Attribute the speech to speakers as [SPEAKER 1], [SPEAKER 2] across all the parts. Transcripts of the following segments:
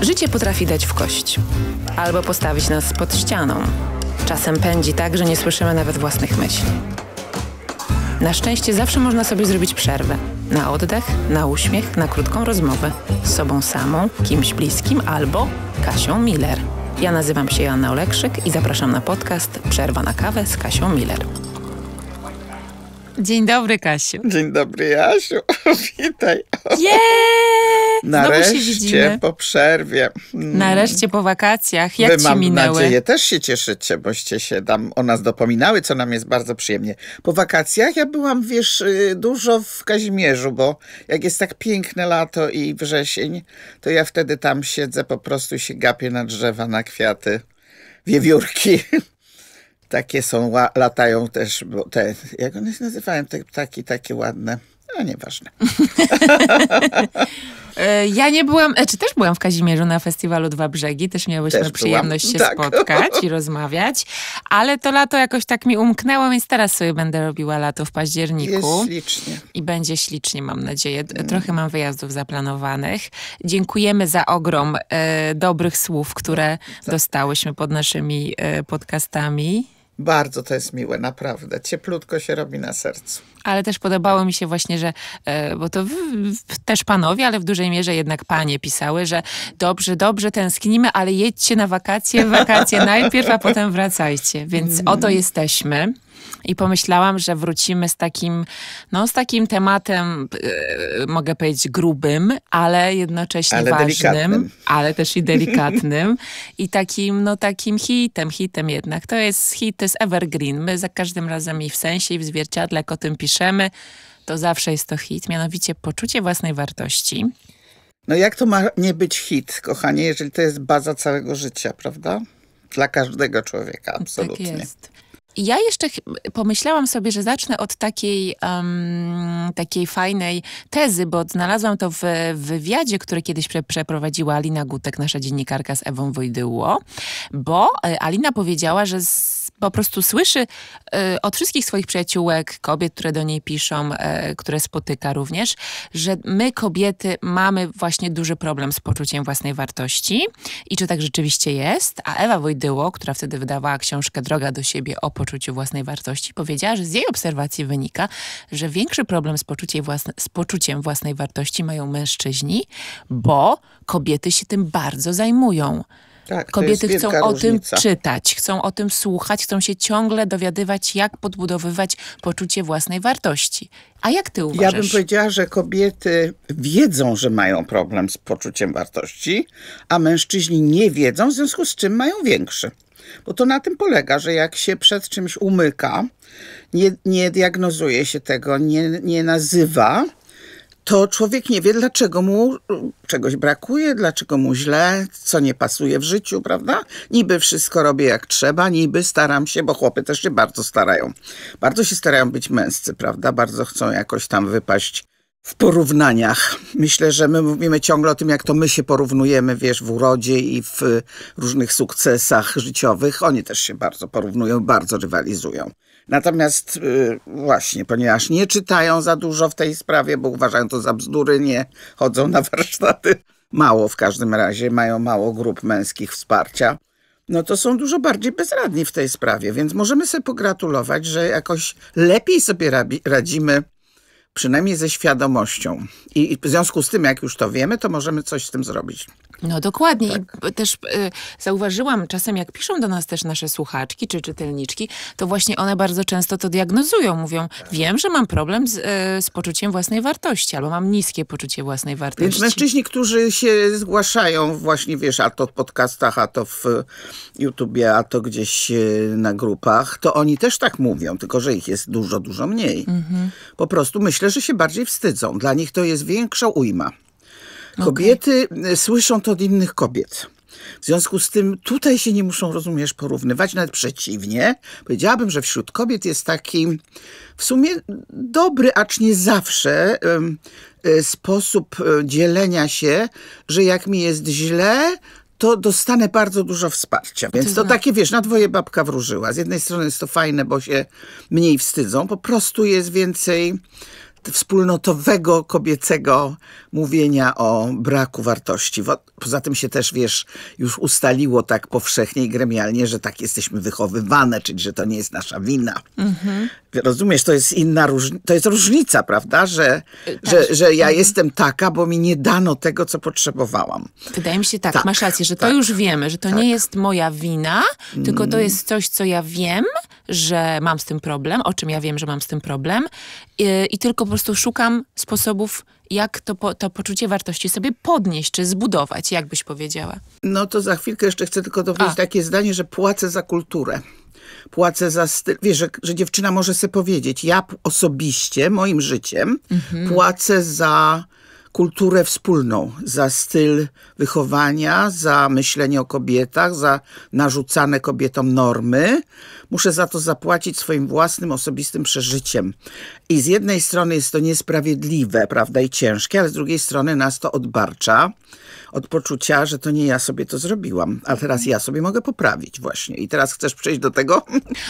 [SPEAKER 1] Życie potrafi dać w kość albo postawić nas pod ścianą. Czasem pędzi tak, że nie słyszymy nawet własnych myśli. Na szczęście zawsze można sobie zrobić przerwę. Na oddech, na uśmiech, na krótką rozmowę. Z sobą samą, kimś bliskim albo Kasią Miller. Ja nazywam się Joanna Olekszyk i zapraszam na podcast Przerwa na kawę z Kasią Miller. Dzień dobry,
[SPEAKER 2] Kasiu. Dzień dobry, Jasiu. Witaj. Yeah! Nareszcie po przerwie. Hmm. Nareszcie
[SPEAKER 1] po wakacjach. Jak Wy, ci mam minęły? nadzieję,
[SPEAKER 2] też się cieszycie, boście się tam o nas dopominały, co nam jest bardzo przyjemnie. Po wakacjach ja byłam, wiesz, y, dużo w Kazimierzu, bo jak jest tak piękne lato i wrzesień, to ja wtedy tam siedzę, po prostu się gapię na drzewa, na kwiaty, wiewiórki takie są, latają też, te, jak one się nazywają, te ptaki takie ładne. No nieważne.
[SPEAKER 1] E, ja nie byłam, e, czy też byłam w Kazimierzu na festiwalu Dwa Brzegi, też miałyśmy też przyjemność się tak. spotkać i rozmawiać, ale to lato jakoś tak mi umknęło, więc teraz sobie będę robiła lato w październiku. Jest ślicznie. I będzie ślicznie, mam nadzieję. Mm. Trochę mam wyjazdów zaplanowanych. Dziękujemy za ogrom e, dobrych słów, które tak. dostałyśmy pod naszymi e, podcastami.
[SPEAKER 2] Bardzo to jest miłe, naprawdę. Cieplutko się robi na sercu.
[SPEAKER 1] Ale też podobało mi się właśnie, że, e, bo to w, w, też panowie, ale w dużej mierze jednak panie pisały, że dobrze, dobrze, tęsknimy, ale jedźcie na wakacje, wakacje najpierw, a potem wracajcie. Więc mm. oto mhm. jesteśmy. I pomyślałam, że wrócimy z takim, no z takim tematem, yy, mogę powiedzieć grubym, ale jednocześnie ale ważnym, delikatnym. ale też i delikatnym. I takim, no takim hitem, hitem jednak. To jest hit, to jest evergreen. My za każdym razem i w sensie, i w zwierciadle, jak o tym piszemy, to zawsze jest to hit. Mianowicie poczucie własnej wartości.
[SPEAKER 2] No jak to ma nie być hit, kochanie, jeżeli to jest baza całego życia, prawda? Dla każdego człowieka, tak absolutnie. Tak jest
[SPEAKER 1] ja jeszcze pomyślałam sobie, że zacznę od takiej, um, takiej fajnej tezy, bo znalazłam to w, wywiadzie, który kiedyś przeprowadziła Alina Gutek, nasza dziennikarka z Ewą Wojdyło, bo e, Alina powiedziała, że z po prostu słyszy e, od wszystkich swoich przyjaciółek, kobiet, które do niej piszą, e, które spotyka również, że my kobiety mamy właśnie duży problem z poczuciem własnej wartości i czy tak rzeczywiście jest. A Ewa Wojdyło, która wtedy wydawała książkę Droga do siebie o poczuciu własnej wartości, powiedziała, że z jej obserwacji wynika, że większy problem z, własne, z poczuciem własnej wartości mają mężczyźni, bo kobiety się tym bardzo zajmują. Tak, Kobiety chcą o różnica. tym czytać, chcą o tym słuchać, chcą się ciągle dowiadywać, jak podbudowywać poczucie własnej wartości. A jak ty uważasz? Ja bym
[SPEAKER 2] powiedziała, że kobiety wiedzą, że mają problem z poczuciem wartości, a mężczyźni nie wiedzą, w związku z czym mają większy. Bo to na tym polega, że jak się przed czymś umyka, nie, nie diagnozuje się tego, nie, nie nazywa, to człowiek nie wie, dlaczego mu y, czegoś brakuje, dlaczego mu źle, co nie pasuje w życiu, prawda? Niby wszystko robię jak trzeba, niby staram się, bo chłopy też się bardzo starają. Bardzo się starają być męscy, prawda? Bardzo chcą jakoś tam wypaść w porównaniach. Myślę, że my mówimy ciągle o tym, jak to my się porównujemy, wiesz, w urodzie i w y, różnych sukcesach życiowych. Oni też się bardzo porównują, bardzo rywalizują. Natomiast y, właśnie, ponieważ nie czytają za dużo w tej sprawie, bo uważają to za bzdury, nie chodzą na warsztaty, mało w każdym razie, mają mało grup męskich wsparcia, no to są dużo bardziej bezradni w tej sprawie. Więc możemy sobie pogratulować, że jakoś lepiej sobie radzimy przynajmniej ze świadomością. I, w związku z tym, jak już to wiemy, to możemy coś z tym zrobić.
[SPEAKER 1] No dokładnie. Tak. I też y, zauważyłam czasem, jak piszą do nas też nasze słuchaczki czy czytelniczki, to właśnie one bardzo często to diagnozują. Mówią, wiem, że mam problem z, y, z poczuciem własnej wartości, albo mam niskie poczucie własnej wartości. Więc
[SPEAKER 2] mężczyźni, którzy się zgłaszają właśnie, wiesz, a to w podcastach, a to w y, YouTubie, a to gdzieś y, na grupach, to oni też tak mówią, tylko że ich jest dużo, dużo mniej. Mhm. Po prostu myślę, myślę, że się bardziej wstydzą. Dla nich to jest większa ujma. Kobiety okay. E, słyszą to od innych kobiet. W związku z tym tutaj się nie muszą, rozumiesz, porównywać, nawet przeciwnie. Powiedziałabym, że wśród kobiet jest taki w sumie dobry, acz nie zawsze e, sposób e, dzielenia się, że jak mi jest źle, to dostanę bardzo dużo wsparcia. Więc to takie, wiesz, na dwoje babka wróżyła. Z jednej strony jest to fajne, bo się mniej wstydzą, po prostu jest więcej wspólnotowego, kobiecego mówienia o braku wartości. Poza tym się też, wiesz, już ustaliło tak powszechnie i gremialnie, że tak jesteśmy wychowywane, czyli że to nie jest nasza wina. Mhm. Rozumiesz, to jest inna to jest różnica, prawda, że, y, tak. że, że ja mhm. jestem taka, bo mi nie dano tego, co potrzebowałam.
[SPEAKER 1] Wydaje mi się tak, tak masz rację, że tak. to już wiemy, że to tak. nie jest moja wina, tylko to mhm. jest coś, co ja wiem, że mam z tym problem, o czym ja wiem, że mam z tym problem i, y, i tylko po prostu szukam sposobów, jak to, po, to poczucie wartości sobie podnieść, czy
[SPEAKER 2] zbudować, jakbyś powiedziała. No to za chwilkę jeszcze chcę tylko dowiedzieć takie zdanie, że płacę za kulturę płacę za styl. Wiesz, że, że, dziewczyna może sobie powiedzieć, ja osobiście, moim życiem, mhm. płacę za kulturę wspólną, za styl wychowania, za myślenie o kobietach, za narzucane kobietom normy. Muszę za to zapłacić swoim własnym, osobistym przeżyciem. I z jednej strony jest to niesprawiedliwe, prawda, i ciężkie, ale z drugiej strony nas to odbarcza od poczucia, że to nie ja sobie to zrobiłam, a teraz ja sobie mogę poprawić właśnie. I teraz chcesz przejść do tego,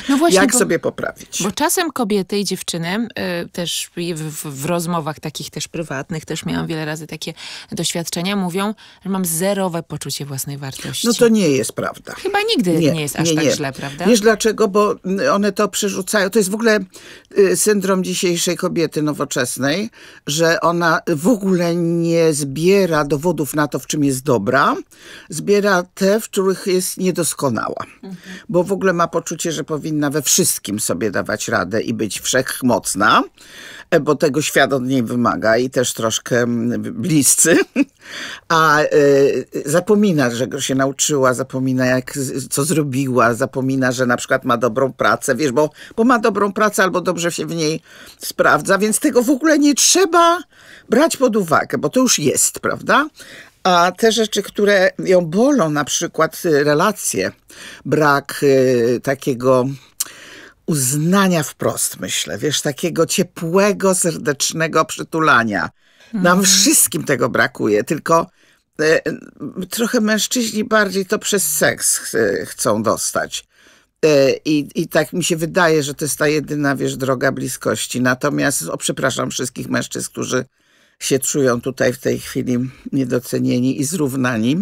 [SPEAKER 2] no właśnie, jak bo, sobie poprawić.
[SPEAKER 1] Bo czasem kobiety i dziewczyny, y, też w, w, rozmowach takich też prywatnych, też miałam wiele razy takie doświadczenia, mówią, że mam zerowe poczucie własnej wartości. No to
[SPEAKER 2] nie jest prawda.
[SPEAKER 1] Chyba nigdy nie, nie jest aż nie, tak nie. źle, prawda? Wiesz
[SPEAKER 2] dlaczego? Bo y, one to przerzucają. To jest w ogóle y, syndrom dzisiejszej kobiety nowoczesnej, że ona w ogóle nie zbiera dowodów na to, w czym czym jest dobra, zbiera te, w których jest niedoskonała. Mhm. Bo w ogóle ma poczucie, że powinna we wszystkim sobie dawać radę i być wszechmocna, e, bo tego świat od niej wymaga i też troszkę mm, bliscy. A y, zapomina, że go się nauczyła, zapomina jak, co zrobiła, zapomina, że na przykład ma dobrą pracę, wiesz, bo, bo ma dobrą pracę albo dobrze się w niej sprawdza, więc tego w ogóle nie trzeba brać pod uwagę, bo to już jest, prawda? A te rzeczy, które ją bolą, na przykład y, relacje, brak y, takiego uznania wprost, myślę, wiesz, takiego ciepłego, serdecznego przytulania. Nam mhm. wszystkim tego brakuje, tylko y, trochę mężczyźni bardziej to przez seks chcą dostać. I, I tak mi się wydaje, że to jest ta jedyna, wiesz, droga bliskości. Natomiast, o przepraszam wszystkich mężczyzn, którzy się czują tutaj w tej chwili niedocenieni i zrównani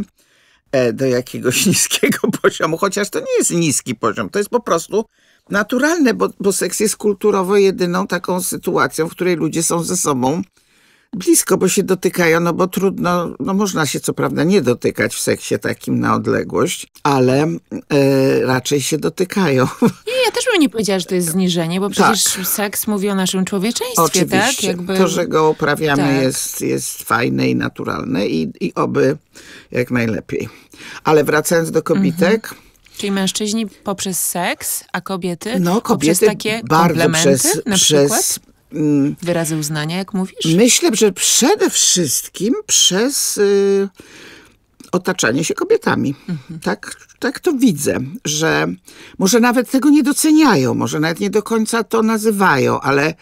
[SPEAKER 2] e, do jakiegoś niskiego poziomu, chociaż to nie jest niski poziom, to jest po prostu naturalne, bo, bo seks jest kulturowo jedyną taką sytuacją, w której ludzie są ze sobą blisko, bo się dotykają, no bo trudno, no można się co prawda nie dotykać w seksie takim na odległość, ale e, raczej się dotykają.
[SPEAKER 1] Nie, ja też bym nie powiedziała, że to jest zniżenie, bo przecież tak. seks mówi o naszym człowieczeństwie, tak? Oczywiście. tak? Jakby... To, że go
[SPEAKER 2] uprawiamy tak. jest, jest fajne i naturalne i, i oby jak najlepiej. Ale wracając do kobitek... Mhm.
[SPEAKER 1] Czyli mężczyźni poprzez seks, a kobiety, no, kobiety poprzez takie bardzo komplementy przez, na przykład? Przez Mm. Wyrazy uznania, jak mówisz?
[SPEAKER 2] Myślę, że przede wszystkim przez y, otaczanie się kobietami. Mhm. Tak, tak to widzę, że może nawet tego nie doceniają, może nawet nie do końca to nazywają, ale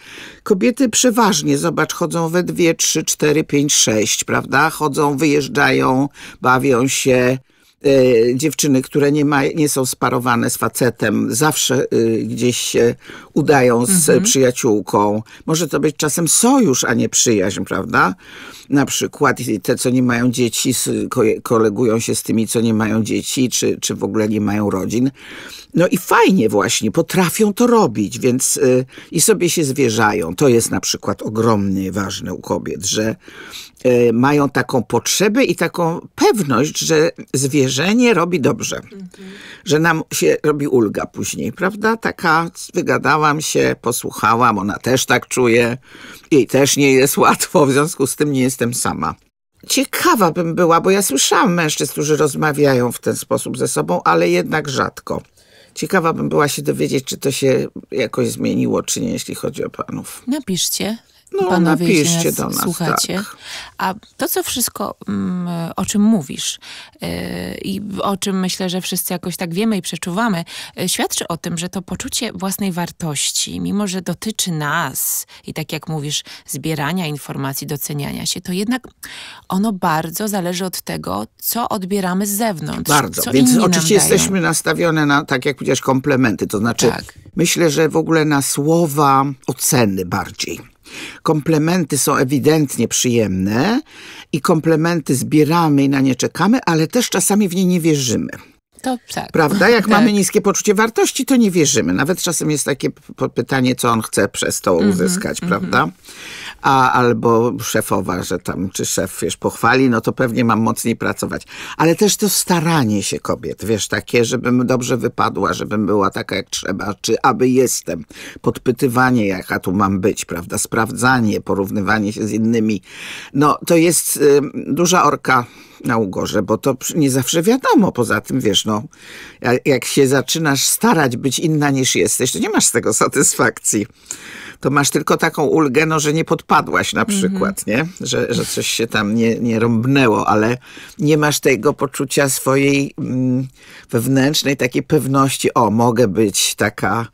[SPEAKER 2] kobiety przeważnie, zobacz, chodzą we dwie, trzy, cztery, pięć, sześć, prawda? Chodzą, wyjeżdżają, bawią się, E, dziewczyny, które nie, ma, nie są sparowane z facetem, zawsze e, gdzieś się udają z mhm. przyjaciółką. Może to być czasem sojusz, a nie przyjaźń, prawda? Na przykład te, co nie mają dzieci, kolegują się z tymi, co nie mają dzieci, czy, czy w ogóle nie mają rodzin. No i fajnie właśnie, potrafią to robić, więc e, i sobie się zwierzają. To jest na przykład ogromnie ważne u kobiet, że Y, mają taką potrzebę i taką pewność, że zwierzenie robi dobrze, mhm. że nam się robi ulga później, prawda? Taka wygadałam się, posłuchałam, ona też tak czuje, jej też nie jest łatwo, w związku z tym nie jestem sama. Ciekawa bym była, bo ja słyszałam mężczyzn, którzy rozmawiają w ten sposób ze sobą, ale jednak rzadko. Ciekawa bym była się dowiedzieć, czy to się jakoś zmieniło, czy nie, jeśli chodzi o panów.
[SPEAKER 1] Napiszcie no, panowie, napiszcie nas do nas. Słuchacie. Tak. A to, co wszystko, mm, o czym mówisz e, i o czym myślę, że wszyscy jakoś tak wiemy i przeczuwamy, e, świadczy o tym, że to poczucie własnej wartości, mimo że dotyczy nas i tak jak mówisz, zbierania informacji, doceniania się, to jednak ono bardzo zależy od tego, co odbieramy z zewnątrz. Bardzo, więc oczywiście jesteśmy dają.
[SPEAKER 2] nastawione na, tak jak powiedziałeś, komplementy. To znaczy, tak. myślę, że w ogóle na słowa oceny bardziej. Komplementy są ewidentnie przyjemne i komplementy zbieramy i na nie czekamy, ale też czasami w nie nie wierzymy.
[SPEAKER 1] To tak. Prawda? Jak tak. mamy
[SPEAKER 2] niskie poczucie wartości, to nie wierzymy. Nawet czasem jest takie pytanie, co on chce przez to mhm, uzyskać, mm -hmm, prawda? Mm -hmm a, albo szefowa, że tam, czy szef, wiesz, pochwali, no to pewnie mam mocniej pracować. Ale też to staranie się kobiet, wiesz, takie, żebym dobrze wypadła, żebym była taka jak trzeba, czy aby jestem. Podpytywanie, jaka tu mam być, prawda? Sprawdzanie, porównywanie się z innymi. No, to jest y, duża orka na ugorze, bo to nie zawsze wiadomo. Poza tym, wiesz, no, jak się zaczynasz starać być inna niż jesteś, to nie masz z tego satysfakcji to masz tylko taką ulgę, no, że nie podpadłaś na mhm. przykład, nie? Że, że coś się tam nie, nie rąbnęło, ale nie masz tego poczucia swojej mm, wewnętrznej takiej pewności, o, mogę być taka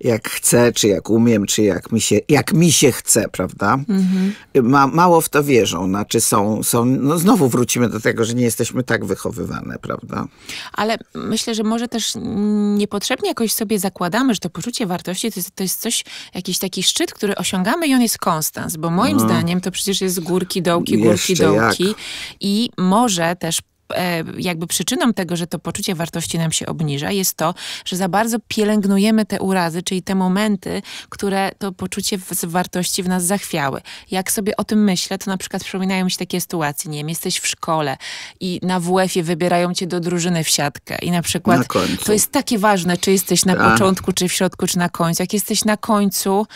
[SPEAKER 2] jak chcę, czy jak umiem, czy jak mi się, jak mi się chce, prawda? Mhm. Ma, mało w to wierzą, znaczy są, są, no znowu wrócimy do tego, że nie jesteśmy tak wychowywane, prawda?
[SPEAKER 1] Ale myślę, że może też mm, niepotrzebnie jakoś sobie zakładamy, że to poczucie wartości to jest, to jest coś, jakiś taki szczyt, który osiągamy i on jest konstans, bo moim no. zdaniem to przecież jest górki, dołki, górki, Jeszcze dołki jak. i może też E, jakby przyczyną tego, że to poczucie wartości nam się obniża, jest to, że za bardzo pielęgnujemy te urazy, czyli te momenty, które to poczucie wartości w nas zachwiały. Jak sobie o tym myślę, to na przykład przypominają mi się takie sytuacje, nie wiem, jesteś w szkole i na WF-ie wybierają cię do drużyny w siatkę i na przykład na to jest takie ważne, czy jesteś na A. Tak. początku, czy w środku, czy na końcu. Jak jesteś na końcu,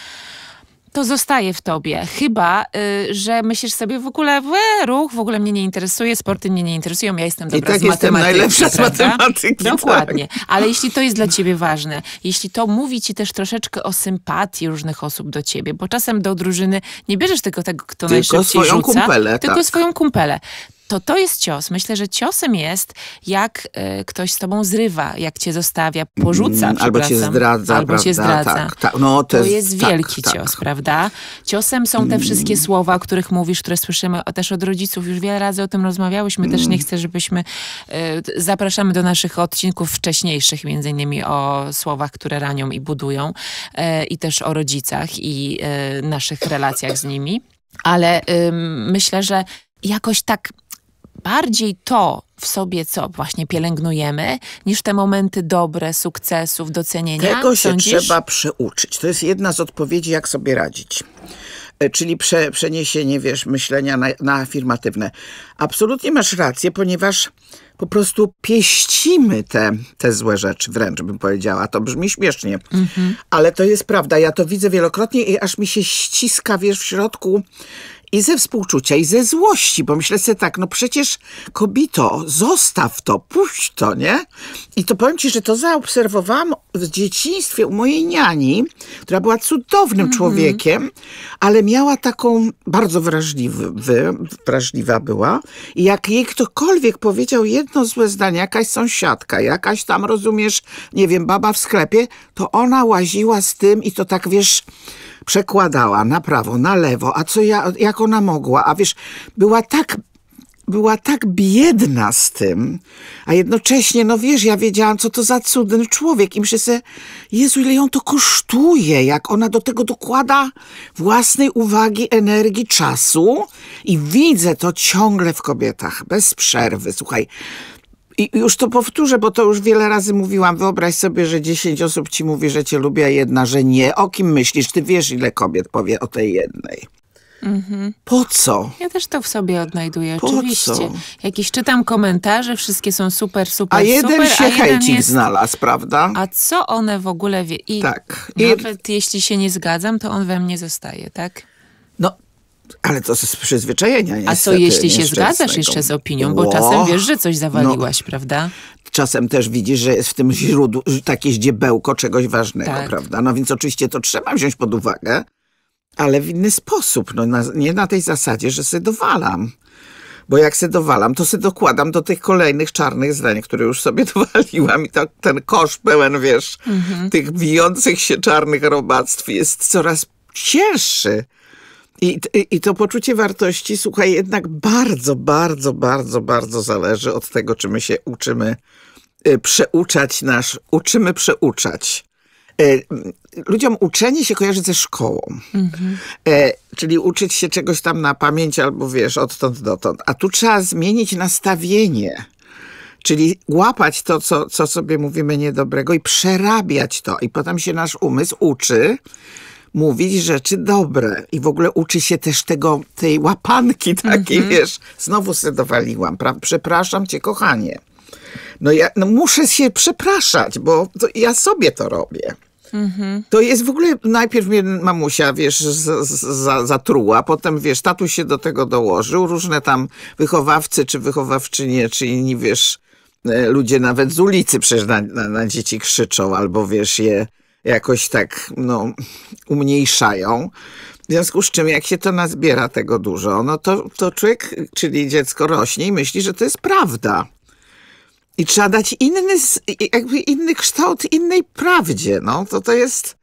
[SPEAKER 1] to zostaje w tobie. Chyba, y, że myślisz sobie w ogóle, we, ruch w ogóle mnie nie interesuje, sporty mnie nie interesują, ja jestem dobra I tak z jestem najlepsza z matematyki. Tak. Dokładnie. Tak. Ale jeśli to jest dla ciebie ważne, jeśli to mówi ci też troszeczkę o sympatii różnych osób do ciebie, bo czasem do drużyny nie bierzesz tylko tego, kto tylko najszybciej swoją rzuca, kumpelę, tylko tak. swoją kumpelę, to to jest cios. Myślę, że ciosem jest, jak y, ktoś z tobą zrywa, jak cię zostawia, porzuca. Mm, albo cię zdradza. Albo prawda? cię zdradza. Tak, tak. No, to, to jest, jest tak, wielki tak, cios, prawda? Ciosem są te mm. wszystkie słowa, o których mówisz, które słyszymy o, też od rodziców. Już wiele razy o tym rozmawiałyśmy. Też mm. nie chcę, żebyśmy... Y, zapraszamy do naszych odcinków wcześniejszych, między innymi o słowach, które ranią i budują. Y, I też o rodzicach i naszych relacjach z nimi. Ale myślę, że jakoś tak bardziej to w sobie, co właśnie pielęgnujemy, niż te momenty dobre, sukcesów, docenienia.
[SPEAKER 2] Tego się Sądzisz? trzeba przyuczyć. To jest jedna z odpowiedzi, jak sobie radzić e, czyli prze, przeniesienie, wiesz, myślenia na, na, afirmatywne. Absolutnie masz rację, ponieważ po prostu pieścimy te, te złe rzeczy, wręcz bym powiedziała. To brzmi śmiesznie, mhm. ale to jest prawda. Ja to widzę wielokrotnie i aż mi się ściska, wiesz, w środku i ze współczucia, i ze złości, bo myślę sobie tak, no przecież kobito, zostaw to, puść to, nie? I to powiem ci, że to zaobserwowałam w dzieciństwie u mojej niani, która była cudownym mm-hmm. człowiekiem, ale miała taką, bardzo wrażliwy, wrażliwa była i jak jej ktokolwiek powiedział jedno złe zdanie, jakaś sąsiadka, jakaś tam, rozumiesz, nie wiem, baba w sklepie, to ona łaziła z tym i to tak, wiesz przekładała na prawo, na lewo, a co ja, jak ona mogła, a wiesz, była tak była tak biedna z tym, a jednocześnie, no wiesz, ja wiedziałam, co to za cudny człowiek i myślę sobie, Jezu, ile ją to kosztuje, jak ona do tego dokłada własnej uwagi, energii, czasu i widzę to ciągle w kobietach, bez przerwy, słuchaj, i już to powtórzę, bo to już wiele razy mówiłam. Wyobraź sobie, że 10 osób ci mówi, że cię lubi, a jedna, że nie. O kim myślisz? Ty wiesz, ile kobiet powie o tej jednej. Mhm. Po co?
[SPEAKER 1] Ja też to w sobie odnajduję, po oczywiście. Co? Jakieś czytam komentarze, wszystkie są super, super, A jeden super, się a hejcik jest... znalazł,
[SPEAKER 2] prawda? A
[SPEAKER 1] co one w ogóle wie? I tak. I... Nawet jeśli się nie zgadzam, to on we mnie zostaje, tak?
[SPEAKER 2] Ale to z przyzwyczajenia jest. A co jeśli się zgadzasz jeszcze z opinią, bo czasem wiesz, że
[SPEAKER 1] coś no. zawaliłaś,
[SPEAKER 2] no, prawda? Czasem też widzisz, że jest w tym źródło takie ździebełko czegoś ważnego, tak. prawda? No więc oczywiście to trzeba wziąć pod uwagę, ale w inny sposób. No, na, nie na tej zasadzie, że sobie dowalam. Bo jak se dowalam, to se dokładam do tych kolejnych czarnych zdań, które już sobie dowaliłam i to, ten kosz pełen, wiesz, mm -hmm. tych bijących się czarnych robactw jest coraz cięższy. I, i, I, to poczucie wartości, słuchaj, jednak bardzo, bardzo, bardzo, bardzo zależy od tego, czy my się uczymy y, przeuczać nasz, uczymy przeuczać. Y, ludziom uczenie się kojarzy ze szkołą, mhm. E, czyli uczyć się czegoś tam na pamięć albo wiesz, odtąd dotąd. A tu trzeba zmienić nastawienie. Czyli łapać to, co, co sobie mówimy niedobrego i przerabiać to. I potem się nasz umysł uczy, mówić rzeczy dobre i w ogóle uczy się też tego, tej łapanki takiej, mm -hmm. wiesz, znowu się dowaliłam. Przepraszam cię, kochanie. No ja no muszę się przepraszać, bo ja sobie to robię. Mhm. To jest w ogóle, najpierw mnie mamusia, wiesz, z, z, za, zatruła, potem, wiesz, tatuś się do tego dołożył, różne tam wychowawcy czy wychowawczynie, czy inni, wiesz, e, ludzie nawet z ulicy przecież na, na, na dzieci krzyczą, albo, wiesz, je jakoś tak no, umniejszają. W związku z czym, jak się to nazbiera tego dużo, no to, to człowiek, czyli dziecko rośnie i myśli, że to jest prawda. I trzeba dać inny, jakby inny kształt innej prawdzie. No, to to jest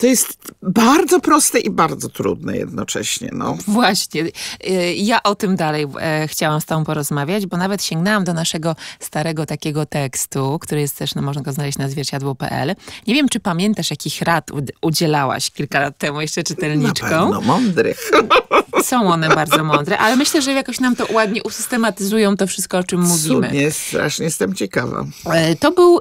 [SPEAKER 2] to jest bardzo proste i bardzo trudne jednocześnie. No.
[SPEAKER 1] Właśnie. Y, ja o tym dalej e, chciałam z Tobą porozmawiać, bo nawet sięgnęłam do naszego starego takiego tekstu, który jest też, no, można go znaleźć na zwierciadło.pl. Nie wiem, czy pamiętasz, jakich rad udzielałaś kilka lat temu jeszcze czytelniczką. Na pewno
[SPEAKER 2] mądrych.
[SPEAKER 1] Są one bardzo mądre, ale myślę, że jakoś nam to ładnie usystematyzują to wszystko, o czym mówimy. Cudnie,
[SPEAKER 2] strasznie jestem ciekawa.
[SPEAKER 1] E, to był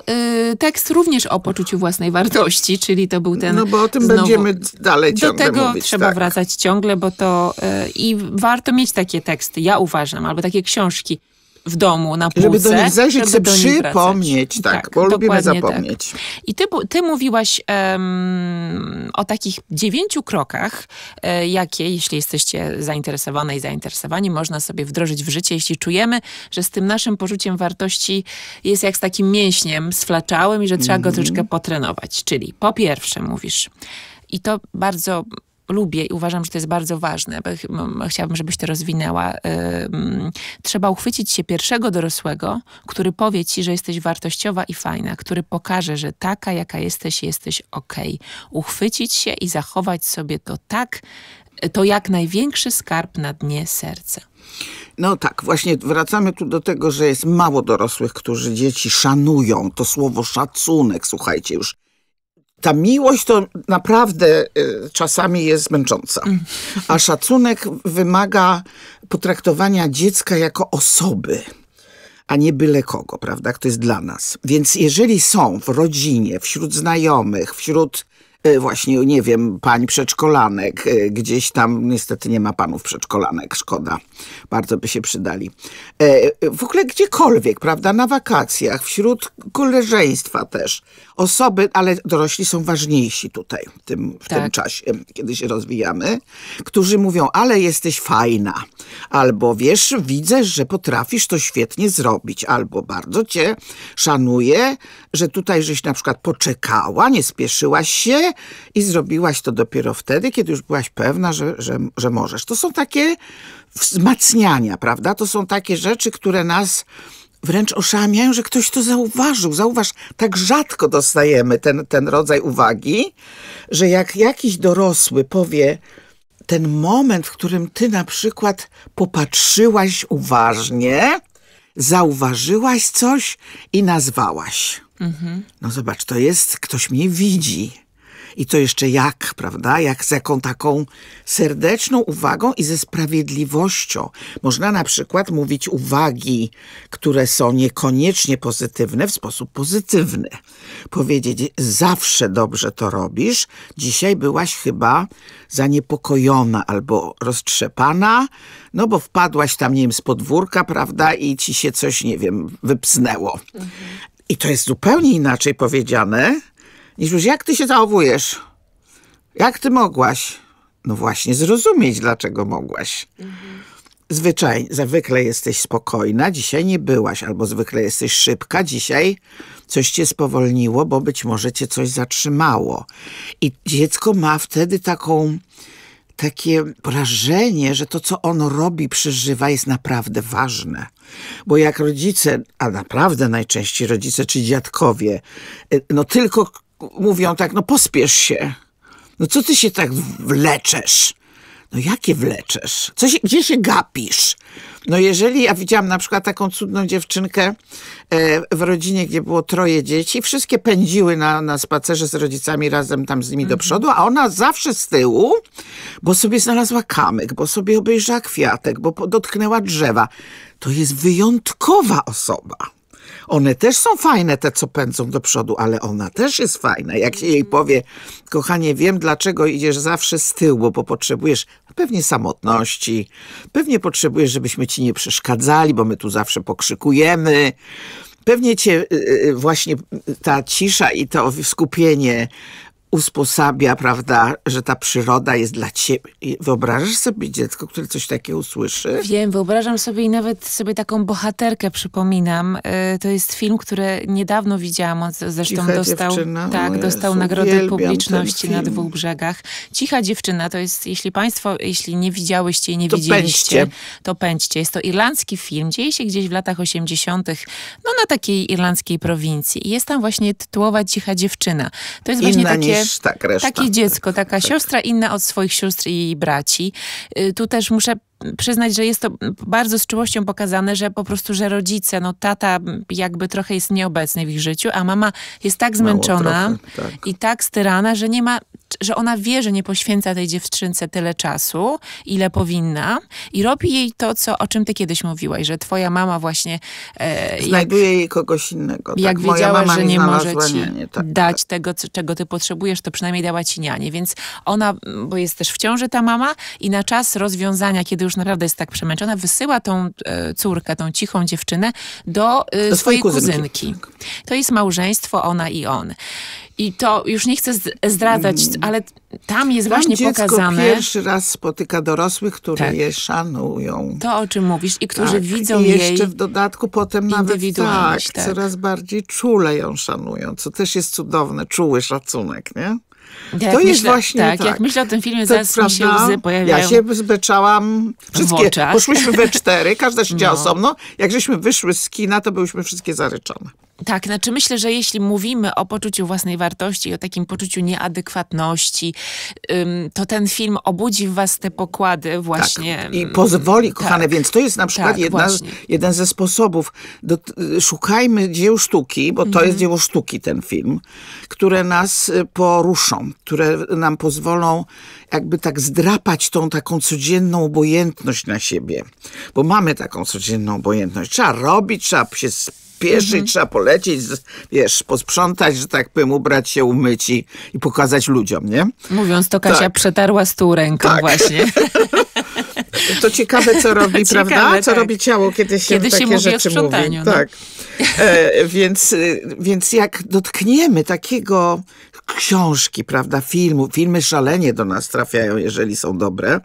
[SPEAKER 1] y, tekst również o poczuciu własnej wartości, czyli to był ten... No bo o tym znowu, będziemy dalej ciągle Do tego mówić, trzeba tak. wracać ciągle, bo to... Y, I warto mieć takie teksty, ja uważam, albo takie książki, w domu,
[SPEAKER 2] na półce. Żeby do nich zajrzeć, żeby przypomnieć, tak, tak, bo lubimy tak. zapomnieć. Tak.
[SPEAKER 1] I ty, ty mówiłaś um, o takich dziewięciu krokach, e, jakie, jeśli jesteście zainteresowane i zainteresowani, można sobie wdrożyć w życie, jeśli czujemy, że z tym naszym poczuciem wartości jest jak z takim mięśniem sflaczałym i że trzeba mm -hmm. go mhm. troszeczkę potrenować. Czyli po pierwsze mówisz, i to bardzo lubię i uważam, że to jest bardzo ważne, chciałabym, żebyś to rozwinęła. Y, trzeba uchwycić się pierwszego dorosłego, który powie ci, że jesteś wartościowa i fajna, który pokaże, że taka, jaka jesteś, jesteś okej. Okay. Uchwycić się i zachować sobie to tak, to jak największy skarb na dnie serca.
[SPEAKER 2] No tak, właśnie wracamy tu do tego, że jest mało dorosłych, którzy dzieci szanują. To słowo szacunek, słuchajcie, już ta miłość to naprawdę y, czasami jest męcząca. A szacunek wymaga potraktowania dziecka jako osoby a nie byle kogo, prawda? Kto jest dla nas. Więc jeżeli są w rodzinie, wśród znajomych, wśród E, właśnie, nie wiem, pań przedszkolanek. E, gdzieś tam niestety nie ma panów przedszkolanek, szkoda. Bardzo by się przydali. E, w ogóle gdziekolwiek, prawda, na wakacjach, wśród koleżeństwa też. Osoby, ale dorośli są ważniejsi tutaj, w tym, w tak. tym czasie, kiedy się rozwijamy, którzy mówią, ale jesteś fajna, albo wiesz, widzę, że potrafisz to świetnie zrobić, albo bardzo cię szanuję, że tutaj żeś na przykład poczekała, nie spieszyłaś się, i zrobiłaś to dopiero wtedy, kiedy już byłaś pewna, że, że, że możesz. To są takie wzmacniania, prawda? To są takie rzeczy, które nas wręcz oszamiają, że ktoś to zauważył. Zauważ, tak rzadko dostajemy ten, ten rodzaj uwagi, że jak jakiś dorosły powie, ten moment, w którym ty na przykład popatrzyłaś uważnie, zauważyłaś coś i nazwałaś. Mhm. No zobacz, to jest, ktoś mnie widzi i to jeszcze jak, prawda? Jak z jaką taką serdeczną uwagą i ze sprawiedliwością. Można na przykład mówić uwagi, które są niekoniecznie pozytywne, w sposób pozytywny. Powiedzieć, zawsze dobrze to robisz, dzisiaj byłaś chyba zaniepokojona albo roztrzepana, no bo wpadłaś tam, nie wiem, z podwórka, prawda, i ci się coś, nie wiem, wypsnęło. Mhm. I to jest zupełnie inaczej powiedziane Niżuś, jak ty się zachowujesz? Jak ty mogłaś? No właśnie, zrozumieć, dlaczego mogłaś. Mhm. zwykle jesteś spokojna, dzisiaj nie byłaś, albo zwykle jesteś szybka, dzisiaj coś cię spowolniło, bo być może cię coś zatrzymało. I dziecko ma wtedy taką, takie wrażenie, że to, co ono robi, przeżywa, jest naprawdę ważne. Bo jak rodzice, a naprawdę najczęściej rodzice czy dziadkowie, y, no tylko mówią tak, no pospiesz się. No co ty się tak wleczesz? No jakie wleczesz? Co się, gdzie się gapisz? No jeżeli ja widziałam na przykład taką cudną dziewczynkę e, w rodzinie, gdzie było troje dzieci, wszystkie pędziły na, na spacerze z rodzicami razem tam z nimi do mhm. przodu, a ona zawsze z tyłu, bo sobie znalazła kamyk, bo sobie obejrzała kwiatek, bo dotknęła drzewa. To jest wyjątkowa osoba. One też są fajne, te co pędzą do przodu, ale ona też jest fajna. Jak się jej powie, kochanie, wiem dlaczego idziesz zawsze z tyłu, bo potrzebujesz pewnie samotności, pewnie potrzebujesz, żebyśmy ci nie przeszkadzali, bo my tu zawsze pokrzykujemy. Pewnie cię y, y, właśnie ta cisza i to skupienie usposabia, prawda, że ta przyroda jest dla ciebie. Wyobrażasz sobie dziecko, które coś takiego usłyszy? Wiem,
[SPEAKER 1] wyobrażam sobie i nawet sobie taką bohaterkę przypominam. Y, to jest film, który niedawno widziałam, on zresztą Cicha dostał, tak, Jezu, dostał nagrodę publiczności na dwóch brzegach. Cicha dziewczyna to jest, jeśli państwo, jeśli nie widziałyście i nie to widzieliście, pędźcie. to pędźcie. Jest to irlandzki film, dzieje się gdzieś w latach 80., no na takiej irlandzkiej prowincji. I jest tam właśnie tytułowa Cicha dziewczyna. To jest Inna właśnie takie tak, takie dziecko, taka siostra, inna od swoich sióstr i braci. Y, tu też muszę przyznać, że jest to bardzo z czułością pokazane, że po prostu, że rodzice, no tata jakby trochę jest nieobecny w ich życiu, a mama jest tak zmęczona trochę, tak. i tak styrana, że nie ma że ona wie, że nie poświęca tej dziewczynce tyle czasu, ile powinna i robi jej to, co, o czym ty kiedyś mówiłaś, że twoja mama właśnie... E,
[SPEAKER 2] Znajduje jak, jej kogoś innego. Jak tak? wiedziała, że nie może ci tak, tak,
[SPEAKER 1] dać tak. tego, co, czego ty potrzebujesz, to przynajmniej dała ci nianie. Więc ona, bo jest też w ciąży ta mama i na czas rozwiązania, kiedy już naprawdę jest tak przemęczona, wysyła tą e, córkę, tą cichą dziewczynę do,
[SPEAKER 2] e, do swojej kuzynki. kuzynki.
[SPEAKER 1] To jest małżeństwo ona i on. I to już nie chcę zdradzać, mm. ale tam jest tam właśnie dziecko pokazane. pierwszy
[SPEAKER 2] raz spotyka dorosłych, którzy tak. je szanują. To, o czym mówisz, i którzy tak. widzą I jeszcze w dodatku potem nawet tak, tak, coraz bardziej czule ją szanują, co też jest cudowne, czuły szacunek, nie? Jak to jest myślę, właśnie tak, tak. Jak myślę o tym filmie, zaraz mi się łzy pojawiają. Ja się zbeczałam. Wszystkie. Poszłyśmy we cztery, każda siedziała no. osobno. Jak żeśmy wyszły z kina, to byłyśmy wszystkie zaryczone.
[SPEAKER 1] Tak, znaczy myślę, że jeśli mówimy o poczuciu własnej wartości, i o takim poczuciu nieadekwatności, to ten film obudzi w was te pokłady
[SPEAKER 2] właśnie. Tak. I pozwoli, kochane, tak. więc to jest na przykład tak, jedna, jeden ze sposobów. Do, szukajmy dzieł sztuki, bo to mhm. jest dzieło sztuki ten film, które nas y, poruszą, które nam pozwolą jakby tak zdrapać tą taką codzienną obojętność na siebie. Bo mamy taką codzienną obojętność. Trzeba robić, trzeba się spieszyć, mhm. trzeba polecieć, wiesz, posprzątać, że tak powiem, ubrać się, umyć i, i pokazać ludziom, nie? Mówiąc to, Kasia tak. przetarła stół ręką tak. właśnie. To ciekawe, co robi, ciekawe, prawda? Co tak. robi ciało, kiedy się kiedy takie się rzeczy mówi. No. Tak. E, więc, y, więc jak dotkniemy takiego książki, prawda, filmu, filmy szalenie do nas trafiają, jeżeli są dobre,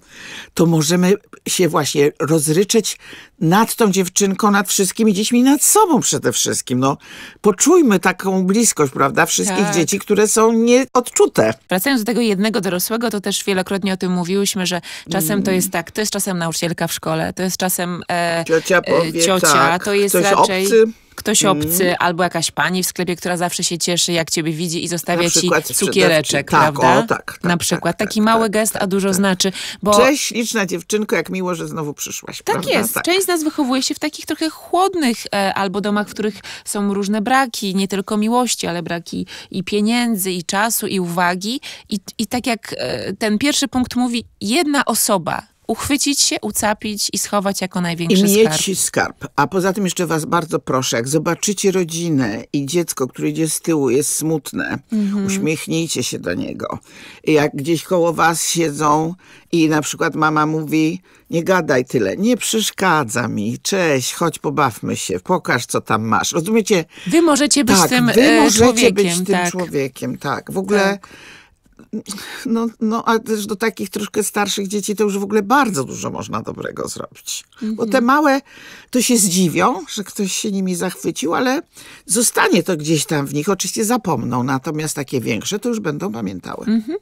[SPEAKER 2] to możemy się właśnie rozryczeć nad tą dziewczynką, nad wszystkimi dziećmi, nad sobą przede wszystkim. No, poczujmy taką bliskość, prawda, wszystkich tak. dzieci, które są nieodczute.
[SPEAKER 1] Wracając do tego jednego dorosłego, to też wielokrotnie o tym mówiłyśmy, że czasem to mm. jest tak, to jest czasem nauczycielka w szkole, to jest czasem e, ciocia, e, powie, ciocia tak, to jest raczej... Obcy ktoś mhm. obcy mm. albo jakaś pani w sklepie, która zawsze się cieszy, jak ciebie widzi i zostawia ci cukiereczek, tak, prawda? O, tak, tak, Na tak, przykład. Tak, Taki tak, mały tak, gest, a dużo znaczy. Bo... Cześć, liczna
[SPEAKER 2] dziewczynko, jak miło, że znowu przyszłaś. Tak prawda? jest. Część
[SPEAKER 1] z nas wychowuje się w takich trochę chłodnych e, albo domach, w których są różne braki, nie tylko miłości, ale braki i pieniędzy, i czasu, i uwagi. I, i tak jak e, ten pierwszy punkt mówi, jedna osoba uchwycić się, ucapić i schować jako największy I mieć skarb.
[SPEAKER 2] skarb. A poza tym jeszcze was bardzo proszę, jak zobaczycie rodzinę i dziecko, które idzie z tyłu, jest smutne, mhm. uśmiechnijcie się do niego. Jak gdzieś koło was siedzą i na przykład mama mówi, nie gadaj tyle, nie przeszkadza mi, cześć, chodź pobawmy się, pokaż co tam masz. Rozumiecie? Wy możecie być tak, tym wy e, możecie człowiekiem. być tym tak. człowiekiem, tak. W ogóle... Tak no, no, a też do takich troszkę starszych dzieci to już w ogóle bardzo dużo można dobrego zrobić. Mhm. Bo te mhm. małe to się zdziwią, że ktoś się nimi zachwycił, ale zostanie to gdzieś tam w nich. Oczywiście zapomną, natomiast takie większe to już będą pamiętały. Mhm.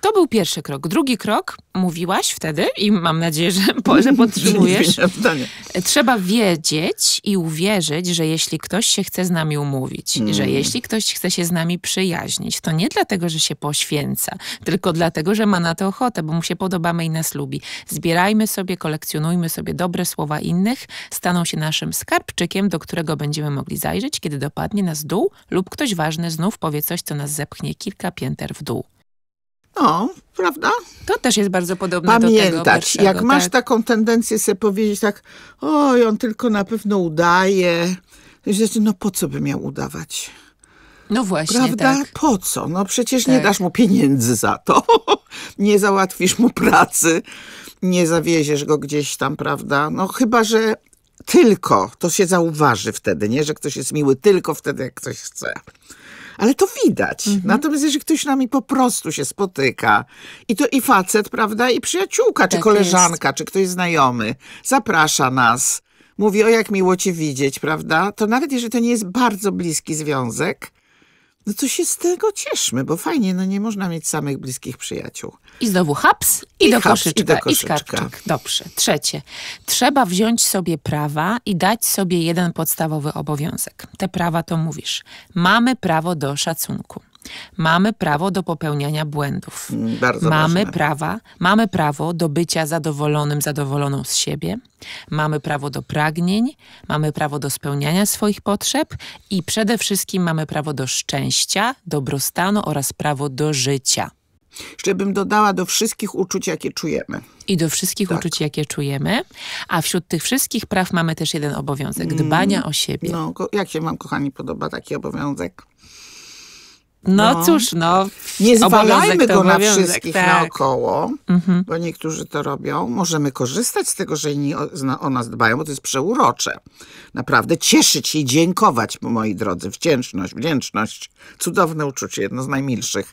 [SPEAKER 2] To był pierwszy
[SPEAKER 1] krok. Drugi krok, mówiłaś wtedy i mam nadzieję, że, po, że podtrzymujesz. Trzeba wiedzieć i uwierzyć, że jeśli ktoś się chce z nami umówić, mm. że jeśli ktoś chce się z nami przyjaźnić, to nie dlatego, że się poświęca, tylko dlatego, że ma na to ochotę, bo mu się podobamy i nas lubi. Zbierajmy sobie, kolekcjonujmy sobie dobre słowa innych, staną się naszym skarbczykiem, do którego będziemy mogli zajrzeć, kiedy dopadnie nas dół lub ktoś ważny znów powie coś, co nas zepchnie kilka pięter w dół.
[SPEAKER 2] No, prawda? To też jest bardzo podobne Pamiętać, do tego Pamiętać. jak masz tak? taką tendencję sobie powiedzieć tak, oj, on tylko na pewno udaje. no po co by miał udawać? No właśnie, Prawda? Tak. Po co? No przecież tak. nie dasz mu pieniędzy za to. nie załatwisz mu pracy. Nie zawieziesz go gdzieś tam, prawda? No chyba, że tylko, to się zauważy wtedy, nie? Że ktoś jest miły tylko wtedy, jak ktoś chce ale to widać. Mhm. Natomiast jeżeli ktoś z nami po prostu się spotyka i to i facet, prawda, i przyjaciółka, tak czy koleżanka, jest. czy ktoś znajomy zaprasza nas, mówi o jak miło cię widzieć, prawda, to nawet jeżeli to nie jest bardzo bliski związek, no to się z tego cieszmy, bo fajnie, no nie można mieć samych bliskich przyjaciół.
[SPEAKER 1] I znowu haps
[SPEAKER 2] i, I do koszyczka. I, do koszyczka. I
[SPEAKER 1] Dobrze. Trzecie. Trzeba wziąć sobie prawa i dać sobie jeden podstawowy obowiązek. Te prawa to mówisz. Mamy prawo do szacunku. Mamy prawo do popełniania błędów. Mm, bardzo mamy ważne. prawa, mamy prawo do bycia zadowolonym, zadowoloną z siebie. Mamy prawo do pragnień, mamy prawo do spełniania swoich potrzeb i przede wszystkim mamy prawo do szczęścia, dobrostanu oraz prawo do życia.
[SPEAKER 2] Jeszcze bym dodała do wszystkich uczuć, jakie czujemy. I do wszystkich
[SPEAKER 1] tak. uczuć, jakie czujemy. A wśród tych wszystkich praw mamy też jeden obowiązek dbania mm, o
[SPEAKER 2] siebie. No, jak się Wam, kochani, podoba taki obowiązek? No, no cóż, no. Nie zwalajmy go na wszystkich tak. naokoło, mhm. bo niektórzy to robią. Możemy korzystać z tego, że inni o, o, nas dbają, bo to jest przeurocze. Naprawdę cieszyć się i dziękować, moi drodzy. Wdzięczność, wdzięczność. Cudowne uczucie, jedno z najmilszych.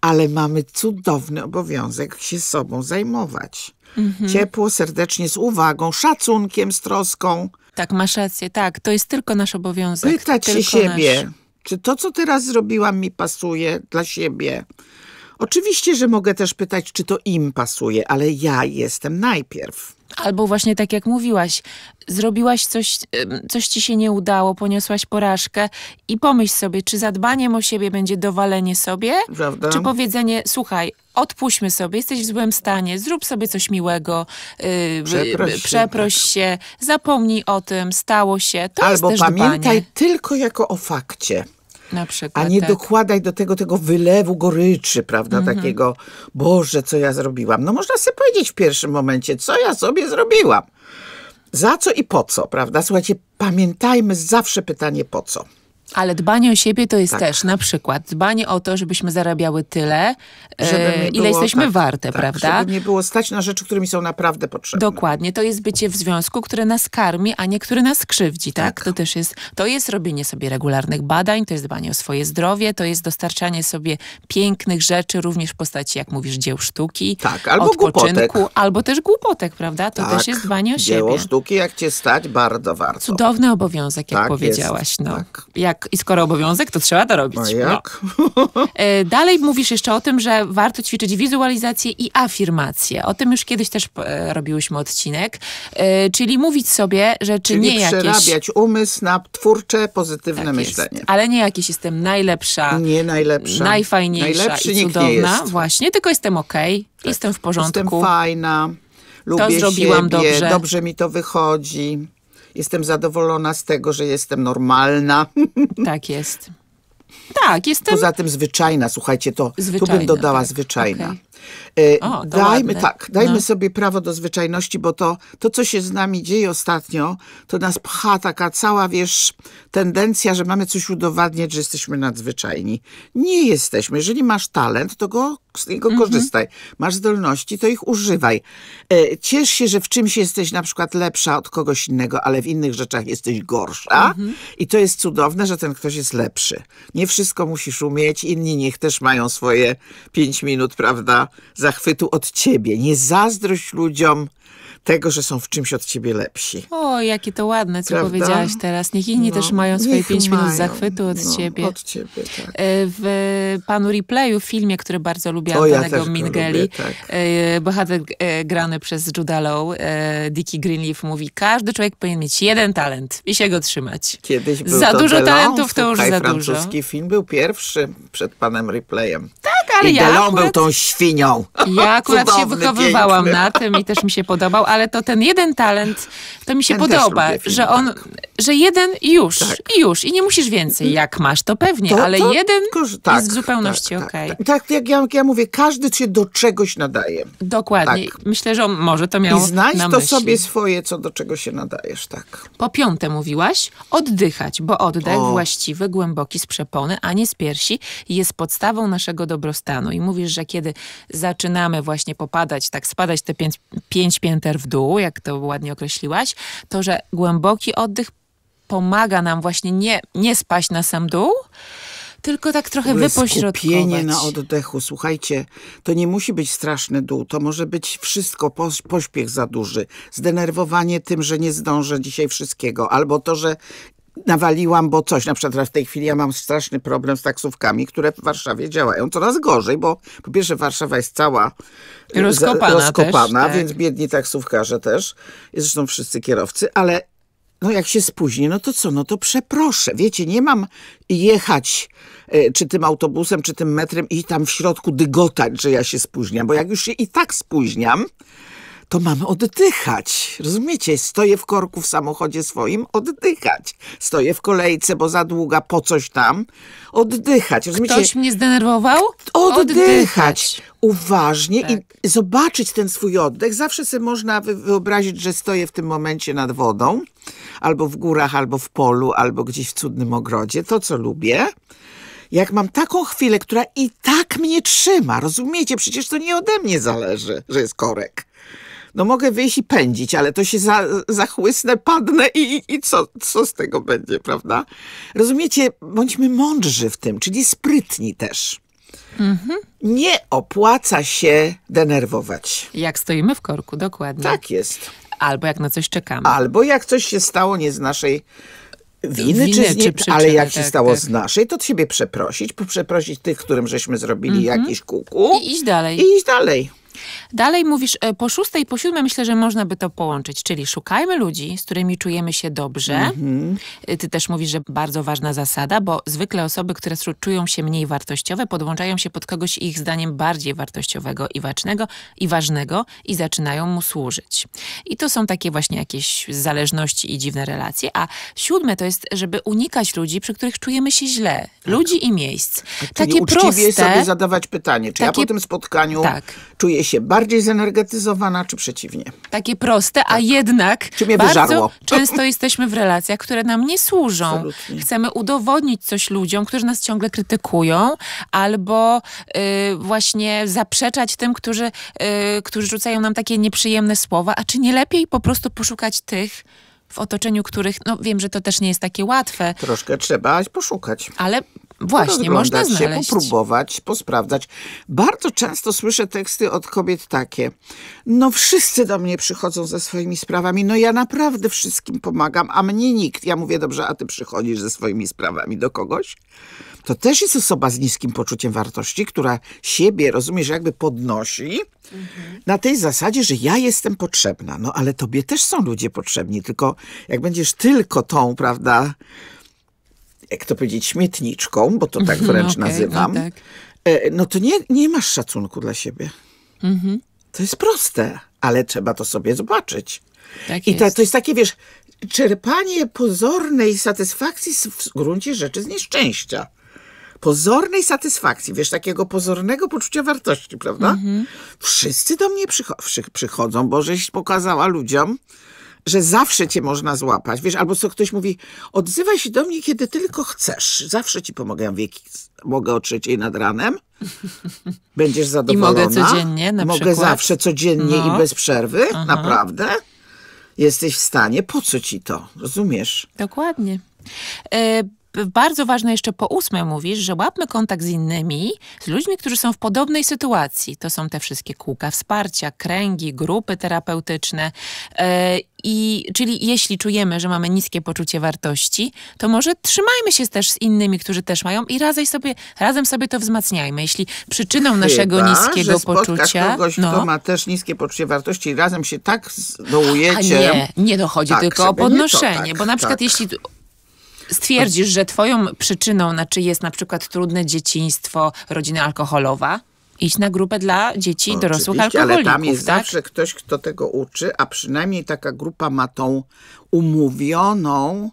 [SPEAKER 2] Ale mamy cudowny obowiązek się sobą zajmować.
[SPEAKER 1] Mhm. Ciepło,
[SPEAKER 2] serdecznie, z uwagą, szacunkiem, z troską.
[SPEAKER 1] Tak, masz rację,
[SPEAKER 2] tak. To jest tylko
[SPEAKER 1] nasz obowiązek. Pytać tylko się siebie. Nasz
[SPEAKER 2] czy to, co teraz zrobiłam, mi pasuje dla siebie? Oczywiście, że mogę też pytać, czy to im pasuje, ale ja jestem
[SPEAKER 1] najpierw. Albo właśnie tak jak mówiłaś, zrobiłaś coś, coś ci się nie udało, poniosłaś porażkę i pomyśl sobie, czy zadbaniem o siebie będzie dowalenie sobie, Prawda? czy powiedzenie, słuchaj, odpuśćmy sobie, jesteś w złym stanie, zrób sobie coś miłego, yy, przeproś, y, się, przeproś tak. się, zapomnij o tym, stało się. To Albo pamiętaj dbanie.
[SPEAKER 2] tylko jako o fakcie. Przykład, a nie tak. dokładaj do tego tego wylewu goryczy, prawda, mhm. takiego, Boże, co ja zrobiłam. No można sobie powiedzieć w pierwszym momencie, co ja sobie zrobiłam. Za co i po co, prawda? Słuchajcie, pamiętajmy zawsze pytanie po co. Ale dbanie o siebie to jest tak. też na przykład dbanie o to, żebyśmy
[SPEAKER 1] zarabiały tyle, e, żeby ile jesteśmy tak, warte, tak, prawda? Żeby
[SPEAKER 2] nie było stać na rzeczy, którymi są naprawdę
[SPEAKER 1] potrzebne. Dokładnie. To jest bycie w związku, które nas karmi, a nie które nas krzywdzi, tak? tak? To też jest, to jest robienie sobie regularnych badań, to jest dbanie o swoje zdrowie, to jest dostarczanie sobie pięknych rzeczy, również w postaci, jak mówisz, dzieł sztuki, tak, albo odpoczynku, głupotek. albo też głupotek, prawda? To tak, też jest dbanie o Dzieło siebie. Dzieło
[SPEAKER 2] sztuki, jak cię stać, bardzo warto.
[SPEAKER 1] Cudowny obowiązek, jak tak powiedziałaś. Jest. No.
[SPEAKER 2] Jak i skoro obowiązek, to trzeba to robić. A no. jak?
[SPEAKER 1] No. Dalej mówisz jeszcze o tym, że warto ćwiczyć wizualizację i afirmację. O tym już kiedyś też e, robiłyśmy odcinek. E, czyli mówić sobie rzeczy Czyli nie jakieś... przerabiać
[SPEAKER 2] umysł na twórcze, pozytywne tak myślenie.
[SPEAKER 1] Jest. Ale nie jakieś jestem najlepsza, nie najlepsza, najfajniejsza Najlepszy i cudowna. Właśnie, tylko jestem okej, okay, tak. jestem w porządku. Jestem fajna, lubię to zrobiłam siebie, dobrze. dobrze
[SPEAKER 2] mi to wychodzi. Jestem zadowolona z tego, że jestem normalna. Tak jest. Tak, jestem. Poza tym zwyczajna, słuchajcie, to zwyczajna, tu bym dodała tak. zwyczajna. Okay. E, o, dajmy ładne. tak, dajmy no. sobie prawo do zwyczajności, bo to, to, co się z nami dzieje ostatnio, to nas pcha taka cała, wiesz, tendencja, że mamy coś udowadniać, że jesteśmy nadzwyczajni. Nie jesteśmy. Jeżeli masz talent, to go, z niego mhm. korzystaj. Masz zdolności, to ich używaj. E, ciesz się, że w czymś jesteś na przykład lepsza od kogoś innego, ale w innych rzeczach jesteś gorsza mhm. i to jest cudowne, że ten ktoś jest lepszy. Nie wszystko musisz umieć, inni niech też mają swoje pięć minut, prawda? zachwytu od ciebie. Nie zazdrość ludziom, tego, że są w czymś od ciebie lepsi.
[SPEAKER 1] O, jakie to ładne, co Prawda? powiedziałaś teraz. Niech inni no, też mają swoje pięć minut zachwytu od no, ciebie. Od ciebie, tak. E, w panu replayu, w filmie, który bardzo lubiłam, o, ja Mingeli, tak. E, bohater e, grany przez Judah Lowe, Dickie Greenleaf mówi, każdy człowiek powinien mieć jeden talent i się go trzymać.
[SPEAKER 2] Kiedyś był Za to dużo talentów to już za dużo. francuski film był pierwszy przed panem replayem. Tak, ale I ja Delon akurat, był tą świnią.
[SPEAKER 1] Ja akurat Cudowny, się wychowywałam piękny. na tym i też mi się podobał, ale ale to ten jeden talent, to mi się ten podoba, film, że on, tak. że jeden i już, tak. i już, i nie musisz więcej. Jak masz, to pewnie, to, ale to, jeden tak, jest w zupełności tak, tak okej. Okay.
[SPEAKER 2] Tak. tak, jak ja, ja, mówię, każdy cię do czegoś nadaje.
[SPEAKER 1] Dokładnie. Tak. Myślę, że on może to miał I znajdź to myśli. sobie swoje, co do czego się nadajesz, tak. Po piąte mówiłaś, oddychać, bo oddech o. właściwy, głęboki z przepony, a nie z piersi, jest podstawą naszego dobrostanu. I mówisz, że kiedy zaczynamy właśnie popadać, tak spadać te pięć, pięć pięter w dół, jak to ładnie określiłaś, to że głęboki oddech pomaga nam właśnie nie, nie spaść na sam dół, tylko tak trochę wypośrodkować. Skupienie na
[SPEAKER 2] oddechu, słuchajcie, to nie musi być straszny dół, to może być wszystko, pośpiech za duży, zdenerwowanie tym, że nie zdążę dzisiaj wszystkiego, albo to, że nawaliłam, bo coś, na przykład w tej chwili ja mam straszny problem z taksówkami, które w Warszawie działają coraz gorzej, bo po pierwsze Warszawa jest cała rozkopana, y, rozkopana też, tak. więc tak. biedni taksówkarze też, zresztą wszyscy kierowcy, ale no jak się spóźnię, no to co, no to przeproszę. Wiecie, nie mam jechać y, czy tym autobusem, czy tym metrem i tam w środku dygotać, że ja się spóźniam, bo jak już się i tak spóźniam, to mam oddychać. Rozumiecie? Stoję w korku w samochodzie swoim, oddychać. Stoję w kolejce, bo za długa, po coś tam, oddychać. Rozumiecie? Ktoś
[SPEAKER 1] mnie zdenerwował? Oddychać. oddychać.
[SPEAKER 2] Uważnie tak. i zobaczyć ten swój oddech. Zawsze sobie można wyobrazić, że stoję w tym momencie nad wodą, albo w górach, albo w polu, albo gdzieś w cudnym ogrodzie. To, co lubię jak mam taką chwilę, która i tak mnie trzyma, rozumiecie? Przecież to nie ode mnie zależy, że jest korek no mogę wyjść i pędzić, ale to się za, zachłysnę, padnę i, i co, co z tego będzie, prawda? Rozumiecie, bądźmy mądrzy w tym, czyli sprytni też. Mhm. Nie opłaca się denerwować. Jak stoimy w korku, dokładnie. Tak jest. Albo jak na coś czekamy. Albo jak coś się stało nie z naszej winy, winy czy, z nie, czy przyczyny, ale jak się tak, stało tak. z naszej, to siebie przeprosić, przeprosić tych, którym żeśmy zrobili mhm. jakiś kuku.
[SPEAKER 1] I iść dalej. I iść dalej. Dalej mówisz, e, po szóstej, po siódmej myślę, że można by to połączyć, czyli szukajmy ludzi, z którymi czujemy się dobrze. Mhm. Ty też mówisz, że bardzo ważna zasada, bo zwykle osoby, które czują się mniej wartościowe, podłączają się pod kogoś ich zdaniem bardziej wartościowego i ważnego, i ważnego i zaczynają mu służyć. I to są takie właśnie jakieś zależności i dziwne relacje. A siódme to jest, żeby
[SPEAKER 2] unikać ludzi, przy których czujemy się źle. Tak. Ludzi i miejsc. Tak. Takie Czyli uczciwie proste, sobie zadawać pytanie, czy takie, ja po tym spotkaniu tak. czuję się się bardziej zenergetyzowana, czy przeciwnie.
[SPEAKER 1] Takie proste, tak. a jednak czy mnie bardzo wyżarło? często jesteśmy w relacjach, które nam nie służą. Absolutnie. Chcemy udowodnić coś ludziom, którzy nas ciągle krytykują, albo y, właśnie zaprzeczać tym, którzy, y, którzy rzucają nam takie nieprzyjemne słowa, a czy nie lepiej po prostu poszukać tych, w otoczeniu których, no wiem, że to też nie jest takie łatwe.
[SPEAKER 2] Troszkę trzeba poszukać. Ale tak Właśnie, można znaleźć. się, popróbować, posprawdzać. Bardzo często słyszę teksty od kobiet takie. No wszyscy do mnie przychodzą ze swoimi sprawami, no ja naprawdę wszystkim pomagam, a mnie nikt. Ja mówię, dobrze, a ty przychodzisz ze swoimi sprawami do kogoś? To też jest osoba z niskim poczuciem wartości, która siebie, rozumiesz, jakby podnosi mhm. na tej zasadzie, że ja jestem potrzebna. No ale tobie też są ludzie potrzebni, tylko jak będziesz tylko tą, prawda, jak to powiedzieć, śmietniczką, bo to tak mhm, wręcz okay, no nazywam, no, tak. E, no to nie, nie masz szacunku dla siebie. Mhm. To jest proste, ale trzeba to sobie zobaczyć. Tak I ta, to jest takie, wiesz, czerpanie pozornej satysfakcji z, w gruncie rzeczy z nieszczęścia. Pozornej satysfakcji, wiesz, takiego pozornego poczucia wartości, prawda? Mhm. Wszyscy do mnie przycho przy przychodzą, bo żeś pokazała ludziom, że zawsze cię można złapać, wiesz, albo co ktoś mówi, odzywaj się do mnie, kiedy tylko chcesz, zawsze ci pomogę, ja mówię, mogę o trzeciej nad ranem, będziesz zadowolona. I mogę codziennie na przykład. Mogę zawsze codziennie no. i bez przerwy, Aha. naprawdę. Jesteś w stanie, po co ci to, rozumiesz?
[SPEAKER 1] Dokładnie. E, bardzo ważne jeszcze po ósme mówisz, że łapmy kontakt z innymi, z ludźmi, którzy są w podobnej sytuacji. To są te wszystkie kółka wsparcia, kręgi, grupy terapeutyczne. E, I, czyli jeśli czujemy, że mamy niskie poczucie wartości, to może trzymajmy się też z innymi, którzy też mają i razem sobie, razem sobie to wzmacniajmy. Jeśli przyczyną Chyba, naszego niskiego że poczucia. Kogoś, no, kto ma
[SPEAKER 2] też niskie poczucie wartości i razem się tak dołujecie. A nie, nie dochodzi tak, tylko o podnoszenie, to, tak, bo na przykład tak. jeśli
[SPEAKER 1] Stwierdzisz, że twoją przyczyną znaczy jest na przykład trudne dzieciństwo rodziny alkoholowa? iść na grupę dla dzieci dorosłych alkoholików. Ale tam jest tak? zawsze
[SPEAKER 2] ktoś, kto tego uczy, a przynajmniej taka grupa ma tą umówioną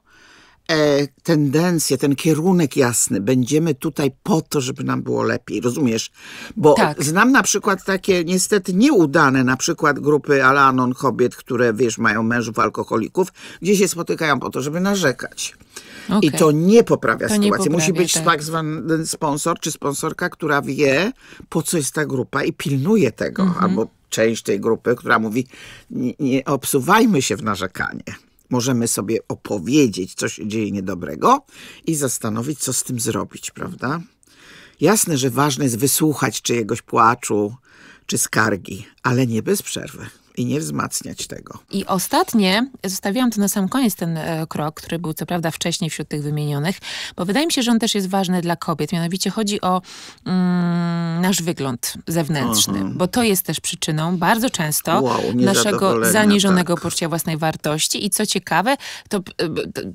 [SPEAKER 2] e, tendencję, ten kierunek jasny. Będziemy tutaj po to, żeby nam było lepiej, rozumiesz? Bo tak. znam na przykład takie niestety nieudane, na przykład grupy Alanon kobiet, które wiesz, mają mężów alkoholików, gdzie się spotykają po to, żeby narzekać. Okay. I to nie poprawia to sytuacji. Nie poprawia, Musi być tak. tak. zwany sponsor czy sponsorka, która wie, po co jest ta grupa i pilnuje tego, mhm. albo część tej grupy, która mówi, nie, nie obsuwajmy się w narzekanie możemy sobie opowiedzieć, co się dzieje niedobrego i zastanowić, co z tym zrobić, prawda? Jasne, że ważne jest wysłuchać czyjegoś płaczu czy skargi, ale nie bez przerwy i nie wzmacniać tego.
[SPEAKER 1] I ostatnie, zostawiłam to na sam koniec ten e, krok, który był co prawda wcześniej wśród tych wymienionych, bo wydaje mi się, że on też jest ważny dla kobiet. Mianowicie chodzi o mm, nasz wygląd zewnętrzny, mhm. bo to jest też przyczyną bardzo często wow, naszego zaniżonego tak. poczucia własnej wartości. I co ciekawe, to,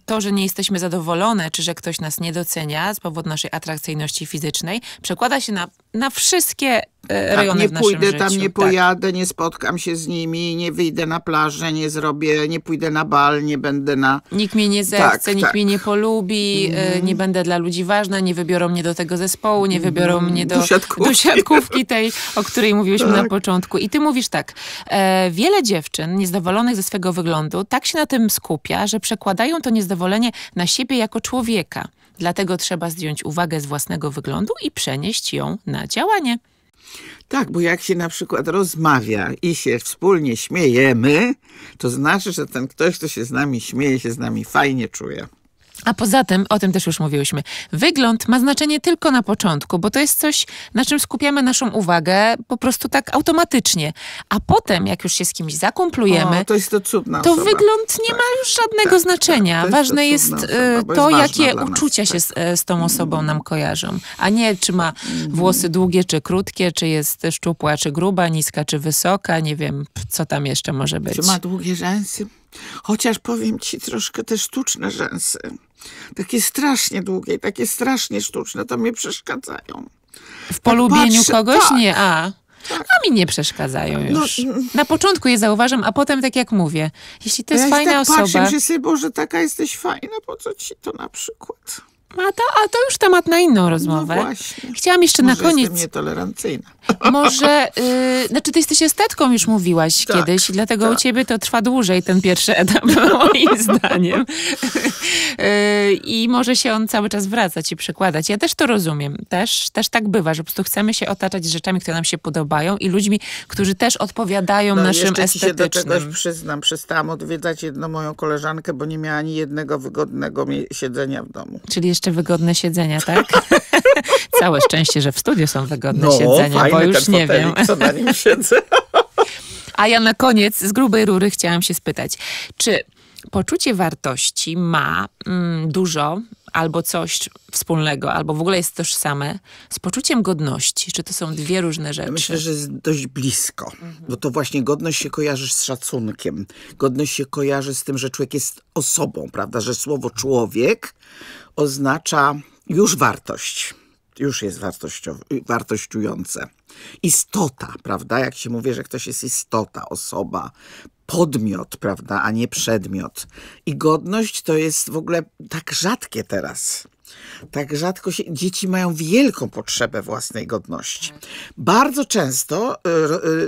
[SPEAKER 1] to, że nie jesteśmy zadowolone, czy że ktoś nas nie docenia z powodu naszej atrakcyjności fizycznej, przekłada się na na wszystkie e, tak, rejony tak, nie pójdę życiu, tam, nie pojadę,
[SPEAKER 2] tak. nie spotkam się z nimi, nie wyjdę na plażę, nie zrobię, nie pójdę na bal, nie będę na...
[SPEAKER 1] Nikt mnie nie zechce, tak, nikt tak. mnie nie polubi, mm. nie będę dla ludzi ważna, nie wybiorą mnie do tego zespołu, nie wybiorą mm. mnie do, do siatkówki tej, o której mówiłyśmy na tak. początku. I ty mówisz tak, e, wiele dziewczyn niezadowolonych ze swego wyglądu tak się na tym skupia, że przekładają to niezadowolenie na siebie jako człowieka. Dlatego trzeba zdjąć uwagę z własnego wyglądu i przenieść ją na
[SPEAKER 2] działanie. Tak, bo jak się na przykład rozmawia i się wspólnie śmiejemy, to znaczy, że ten ktoś, kto się z nami śmieje, się z nami fajnie czuje.
[SPEAKER 1] A poza tym, o tym też już mówiłyśmy, wygląd ma znaczenie tylko na początku, bo to jest coś, na czym skupiamy naszą uwagę po prostu tak automatycznie. A potem, jak już się z kimś zakumplujemy, o, to, jest to, cudna to wygląd nie tak. ma już żadnego tak, tak znaczenia. Tak, ważne jest, y, jest to, jakie uczucia nas, się z, y, z, tą osobą nam kojarzą, a nie czy ma mhm. włosy długie czy krótkie, czy jest szczupła, czy gruba, niska, czy wysoka, nie wiem, co tam jeszcze może być. Czy ma
[SPEAKER 2] długie rzęsy? Chociaż powiem ci troszkę te sztuczne rzęsy takie strasznie długie, takie strasznie sztuczne, to mnie przeszkadzają. W polubieniu tak patrzę, kogoś? Tak. Nie, a... Tak. A mi nie przeszkadzają
[SPEAKER 1] no, już. No, na początku je zauważam, a potem tak jak mówię, jeśli to jest ja fajna tak osoba... Ja się
[SPEAKER 2] sobie, Boże, taka jesteś fajna, po co ci to na przykład?
[SPEAKER 1] A to, a to już temat na inną no rozmowę. No właśnie.
[SPEAKER 2] Chciałam jeszcze Może na koniec. Jestem nietolerancyjna. Może,
[SPEAKER 1] yy, znaczy ty jesteś estetką, już mówiłaś tak, kiedyś, dlatego tak. u ciebie to trwa dłużej ten pierwszy etap, moim zdaniem. Yy, I może się on cały czas wracać i przekładać. Ja też to rozumiem. Też, też tak bywa, że po prostu chcemy się otaczać rzeczami, które nam się podobają i ludźmi, którzy też odpowiadają no, naszym estetycznym. Ja się do czegoś
[SPEAKER 2] przyznam. Przestałam odwiedzać jedną moją koleżankę, bo nie miała ani jednego wygodnego siedzenia w domu.
[SPEAKER 1] Czyli jeszcze wygodne siedzenia, tak? Całe szczęście, że w studiu są wygodne no, siedzenia, bo już nie wiem. co na nim siedzę. A ja na koniec z grubej rury chciałam się spytać, czy poczucie wartości ma mm, dużo albo coś wspólnego, albo w ogóle jest tożsame, z poczuciem godności? Czy to są
[SPEAKER 2] dwie różne rzeczy? Myślę, że jest dość blisko, mhm. bo to właśnie godność się kojarzy z szacunkiem. Godność się kojarzy z tym, że człowiek jest osobą, prawda? Że słowo człowiek oznacza już wartość. Już jest wartościujące. Istota, prawda? Jak się mówi, że ktoś jest istota, osoba, podmiot, prawda, a nie przedmiot. I godność to jest w ogóle tak rzadkie teraz. Tak rzadko się, dzieci mają wielką potrzebę własnej godności. Bardzo często e,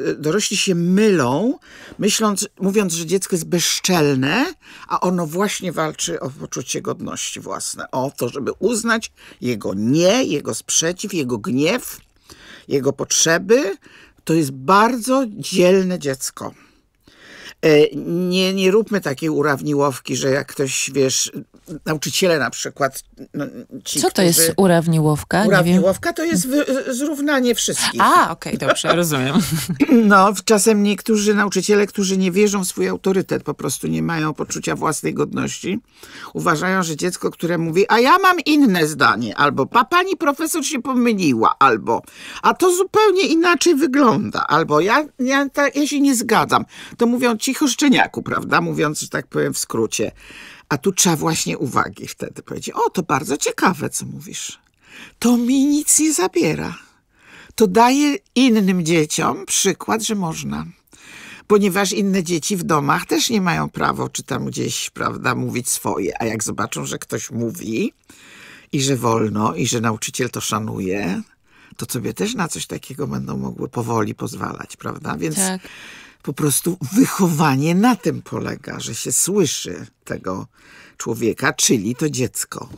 [SPEAKER 2] e, dorośli się mylą, myśląc, mówiąc, że dziecko jest bezczelne, a ono właśnie walczy o poczucie godności własne, o to, żeby uznać jego nie, jego sprzeciw, jego gniew, jego potrzeby. To jest bardzo dzielne dziecko. E, nie, nie róbmy takiej urawniłowki, że jak ktoś, wiesz, nauczyciele na przykład. No, ci, Co to którzy... jest
[SPEAKER 1] urawniłowka? Urawniłowka
[SPEAKER 2] to jest zrównanie wszystkich. A, okej, okay, dobrze, rozumiem. No, czasem niektórzy nauczyciele, którzy nie wierzą w swój autorytet, po prostu nie mają poczucia własnej godności, uważają, że dziecko, które mówi, a ja mam inne zdanie, albo pa, pani profesor się pomyliła, albo a to zupełnie inaczej wygląda, albo ja, ja, ta, ja się nie zgadzam. To mówią cicho szczeniaku, prawda? Mówiąc, że tak powiem, w skrócie. A tu trzeba właśnie uwagi wtedy powiedzieć. O, to bardzo ciekawe, co mówisz. To mi nic nie zabiera. To daje innym dzieciom przykład, że można. Ponieważ inne dzieci w domach też nie mają prawa, czy tam gdzieś, prawda, mówić swoje. A jak zobaczą, że ktoś mówi i że wolno, i że nauczyciel to szanuje, to sobie też na coś takiego będą mogły powoli pozwalać, prawda? Więc tak po prostu wychowanie na tym polega, że się słyszy tego człowieka, czyli to dziecko.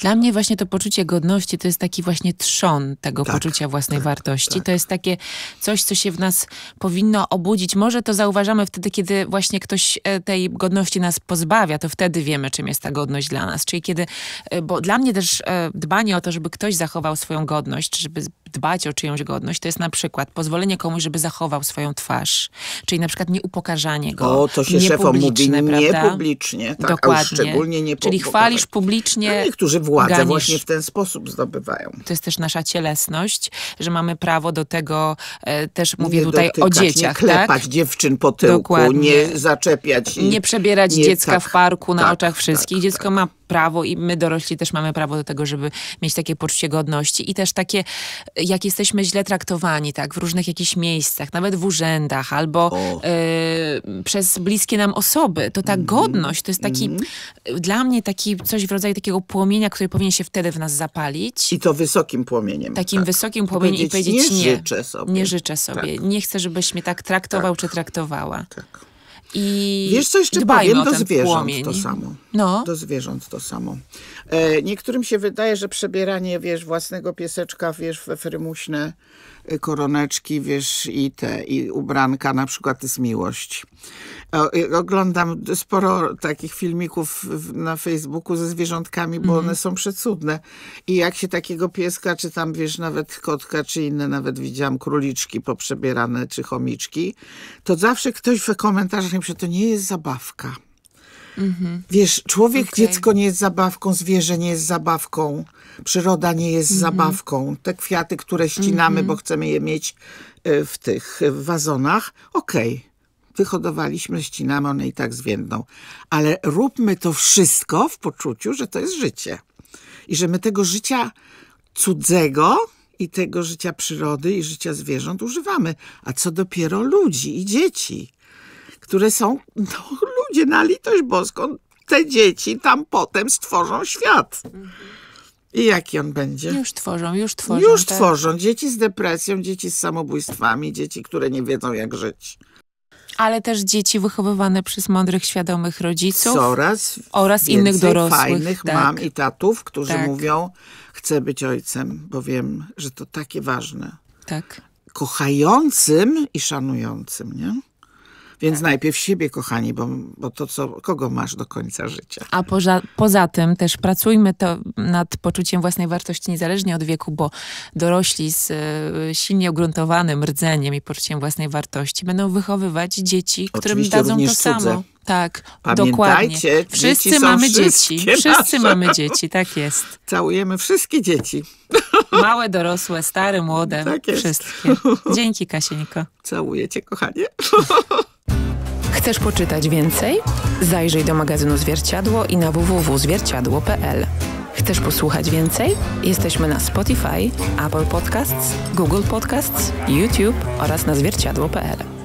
[SPEAKER 1] Dla mnie właśnie to poczucie godności to jest taki właśnie trzon tego tak, poczucia własnej tak, wartości. Tak. To jest takie coś, co się w nas powinno obudzić. Może to zauważamy wtedy, kiedy właśnie ktoś e, tej godności nas pozbawia, to wtedy wiemy, czym jest ta godność dla nas. Czyli kiedy, e, bo dla mnie też e, dbanie o to, żeby ktoś zachował swoją godność, żeby dbać o czyjąś godność, to jest na przykład pozwolenie komuś, żeby zachował swoją twarz, czyli na przykład nieupokarzanie go. O, to się szefom mówi niepublicznie,
[SPEAKER 2] tak, Dokładnie. szczególnie nie Czyli chwalisz
[SPEAKER 1] publicznie. A niektórzy władzę ganisz. właśnie w ten sposób zdobywają. To jest też nasza cielesność, że mamy prawo do tego, e, też mówię nie tutaj dotykać, o dzieciach. Nie tak? klepać tak?
[SPEAKER 2] dziewczyn po tyłku, Dokładnie. nie zaczepiać. I, nie przebierać nie, dziecka tak, w parku na tak, oczach tak, wszystkich.
[SPEAKER 1] Tak, Dziecko ma prawo i my dorośli też mamy prawo do tego, żeby mieć takie poczucie godności i też takie, jak jesteśmy źle traktowani, tak, w różnych jakichś miejscach, nawet w urzędach albo y, przez bliskie nam osoby, to ta mm -hmm. godność to jest taki, mm -hmm. dla mnie taki coś w rodzaju takiego płomienia, który powinien się wtedy w nas zapalić.
[SPEAKER 2] I to wysokim płomieniem. Takim tak.
[SPEAKER 1] wysokim płomieniem i powiedzieć, i powiedzieć nie, nie, życzę sobie. Nie życzę sobie. Tak. Nie chcę, żebyś mnie tak traktował tak. czy traktowała. Tak.
[SPEAKER 2] I Wiesz, co jeszcze powiem? Do zwierząt płomień. to samo. No. no. Do zwierząt to samo. E, niektórym się wydaje, że przebieranie, wiesz, własnego pieseczka, wiesz, we frymuśne, koroneczki, wiesz, i te, i ubranka, na przykład z miłości. Oglądam sporo takich filmików na Facebooku ze zwierzątkami, bo mm. one mhm. są przecudne. I jak się takiego pieska, czy tam, wiesz, nawet kotka, czy inne, nawet widziałam króliczki poprzebierane, czy chomiczki, to zawsze ktoś w komentarzach mówi, pisze, to nie jest zabawka. Mm -hmm. Wiesz, człowiek, okay. dziecko nie jest zabawką, zwierzę nie jest zabawką. Przyroda nie jest mhm. zabawką. Te kwiaty, które ścinamy, mhm. bo chcemy je mieć e, w tych e, wazonach, okej. Okay wyhodowaliśmy ścinamy, one i tak zwiędną. Ale róbmy to wszystko w poczuciu, że to jest życie. I że my tego życia cudzego i tego życia przyrody i życia zwierząt używamy. A co dopiero ludzi i dzieci, które są, no ludzie, na litość boską, te dzieci tam potem stworzą świat. Mhm. I jaki on będzie? Już tworzą, już tworzą. Już tak? tworzą. Dzieci z depresją, dzieci z samobójstwami, dzieci, które nie wiedzą jak żyć.
[SPEAKER 1] Ale też dzieci wychowywane przez mądrych, świadomych rodziców. Oraz, oraz innych dorosłych. fajnych tak. mam i
[SPEAKER 2] tatów, którzy tak. mówią, chcę być ojcem, bo wiem, że to takie ważne. Tak. Kochającym i szanującym, nie? Więc tak. najpierw siebie, kochani, bo, bo to, co, kogo masz do końca życia.
[SPEAKER 1] A poza, poza tym też pracujmy to nad poczuciem własnej wartości niezależnie od wieku, bo dorośli z y, silnie ugruntowanym rdzeniem i poczuciem własnej wartości będą wychowywać dzieci, którym Oczywiście dadzą to cudze. samo. Tak, Pamiętajcie, dokładnie. Wszyscy dzieci mamy dzieci. Wszyscy nasze. mamy dzieci, tak jest. Całujemy wszystkie dzieci. Małe, dorosłe, stare, młode. Tak jest. Wszystkie. Dzięki Kasieńko. Całuję cię, kochanie. Chcesz poczytać więcej? Zajrzyj do magazynu Zwierciadło i na www.zwierciadło.pl. Chcesz posłuchać więcej? Jesteśmy na Spotify, Apple Podcasts, Google Podcasts, YouTube oraz na zwierciadło.pl.